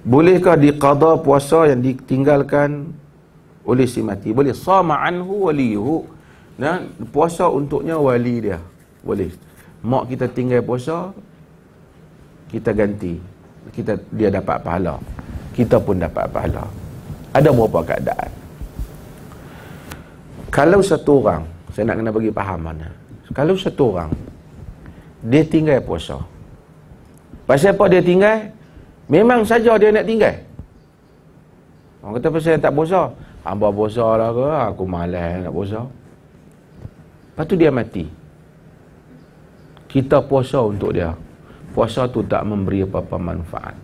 Bolehkah diqadha puasa yang ditinggalkan oleh si mati? Boleh. Sama anhu waliyuhu. Nah, puasa untuknya wali dia. Boleh. Mak kita tinggal puasa, kita ganti. Kita Dia dapat pahala. Kita pun dapat pahala. Ada berapa keadaan? Kalau satu orang, saya nak kena bagi faham mana. Kalau satu orang, dia tinggal puasa. Pasal apa dia tinggal? Memang saja dia nak tinggal. Orang kata pasal yang tak bosa. Hamba bosa lah ke? Aku malas nak bosa. Lepas tu dia mati. Kita puasa untuk dia. Puasa tu tak memberi apa-apa manfaat.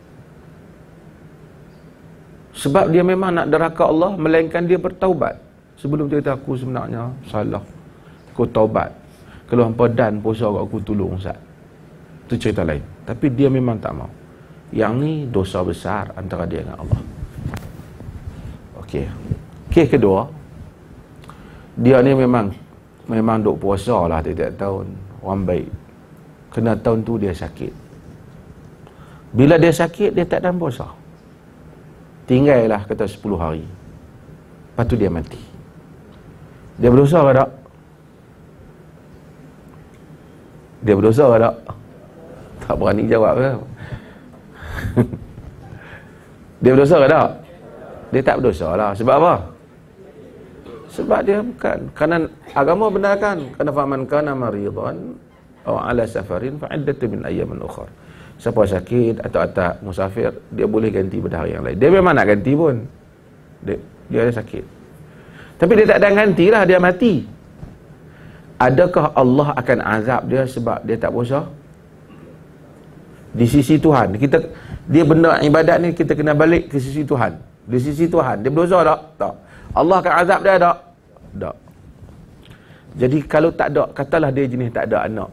Sebab dia memang nak deraka Allah melainkan dia bertaubat. Sebelum dia kata aku sebenarnya salah. aku taubat. Kalau hampa dan puasa aku tolong Ustaz. Itu cerita lain. Tapi dia memang tak mau. Yang ni dosa besar antara dia dengan Allah. Okey. Okey kedua, dia ni memang memang duk puasa lah tiap-tiap tahun. Orang baik. Kena tahun tu dia sakit. Bila dia sakit, dia tak dan puasa. Tinggailah kata 10 hari. Lepas tu dia mati. Dia berdosa ke tak? Dia berdosa ke tak? Tak berani jawab ke? dia berdosa ke tak? Dia tak berdosa lah. Sebab apa? Sebab dia bukan. Kerana agama benarkan. Kerana fahaman kana maridhan atau ala safarin fa'iddatu min ayyamin ukhar. Siapa sakit atau atak musafir, dia boleh ganti berdahari yang lain. Dia memang nak ganti pun. Dia, dia ada sakit. Tapi dia tak ada ganti lah, dia mati. Adakah Allah akan azab dia sebab dia tak berusaha? di sisi Tuhan. Kita dia benda ibadat ni kita kena balik ke sisi Tuhan. Di sisi Tuhan. Dia berdosa tak? Tak. Allah akan azab dia tak? Tak. Jadi kalau tak ada, katalah dia jenis tak ada anak.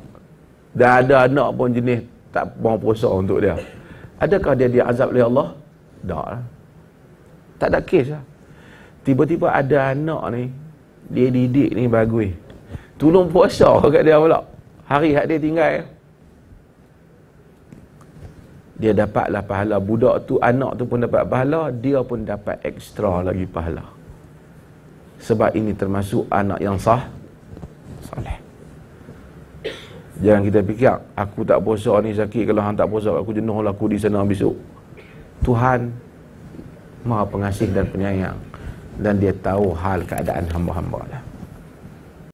Dan ada anak pun jenis tak mau puasa untuk dia. Adakah dia dia azab oleh Allah? Tak. Tak ada kes lah. Tiba-tiba ada anak ni, dia didik ni bagus. Tolong puasa kat dia pula. Hari hak dia tinggal dia dapatlah pahala budak tu anak tu pun dapat pahala dia pun dapat ekstra lagi pahala sebab ini termasuk anak yang sah soleh jangan kita fikir aku tak puasa ni sakit kalau hang tak puasa aku jenuh lah aku di sana besok Tuhan maha pengasih dan penyayang dan dia tahu hal keadaan hamba-hamba lah